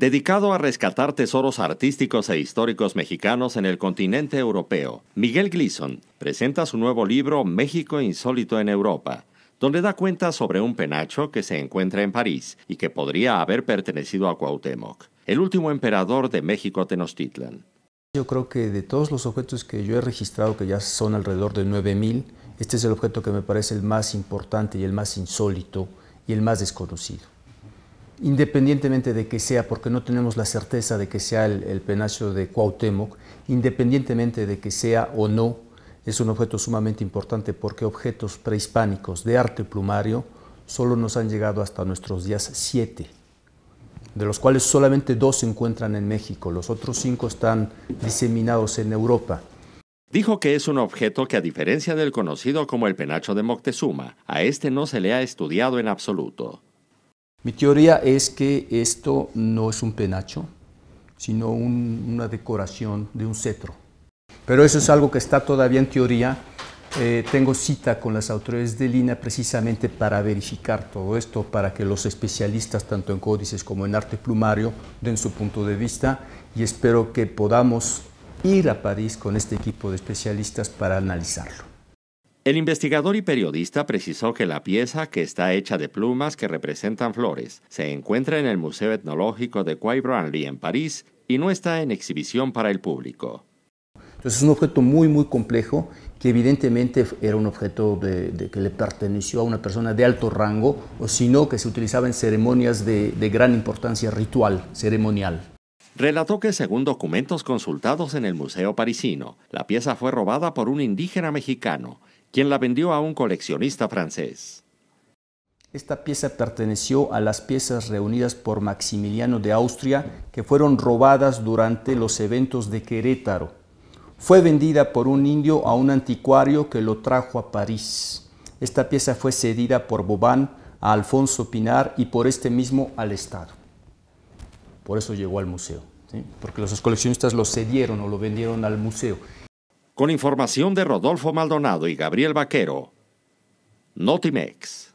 Dedicado a rescatar tesoros artísticos e históricos mexicanos en el continente europeo, Miguel Gleason presenta su nuevo libro México Insólito en Europa, donde da cuenta sobre un penacho que se encuentra en París y que podría haber pertenecido a Cuauhtémoc, el último emperador de México Tenochtitlan. Yo creo que de todos los objetos que yo he registrado, que ya son alrededor de 9.000, este es el objeto que me parece el más importante y el más insólito y el más desconocido independientemente de que sea, porque no tenemos la certeza de que sea el, penacho de Cuauhtémoc, independientemente de que sea o no, es un objeto sumamente importante porque objetos prehispánicos de arte plumario solo nos han llegado hasta nuestros días siete, de los cuales solamente dos se encuentran en México, los otros cinco están diseminados en Europa. Dijo que es un objeto que a diferencia del conocido como el penacho de Moctezuma, a este no se le ha estudiado en absoluto. Mi teoría es que esto no es un penacho, sino una decoración de un cetro. Pero eso es algo que está todavía en teoría. Eh, tengo cita con las autoridades de Lina precisamente para verificar todo esto, para que los especialistas, tanto en códices como en arte plumario, den su punto de vista y espero que podamos ir a París con este equipo de especialistas para analizarlo. El investigador y periodista precisó que la pieza, que está hecha de plumas que representan flores, se encuentra en el Museo Etnológico de Quai Branly en París y no está en exhibición para el público. es un objeto muy, muy complejo que evidentemente era un objeto de, que le perteneció a una persona de alto rango, o sino que se utilizaba en ceremonias de gran importancia ritual, ceremonial. Relató que según documentos consultados en el Museo Parisino, la pieza fue robada por un indígena mexicano quien la vendió a un coleccionista francés. Esta pieza perteneció a las piezas reunidas por Maximiliano de Austria que fueron robadas durante los eventos de Querétaro. Fue vendida por un indio a un anticuario que lo trajo a París. Esta pieza fue cedida por Bobán a Alfonso Pinar y por este mismo al Estado. Por eso llegó al museo, porque los coleccionistas lo cedieron o lo vendieron al museo con información de Rodolfo Maldonado y Gabriel Vaquero. Notimex.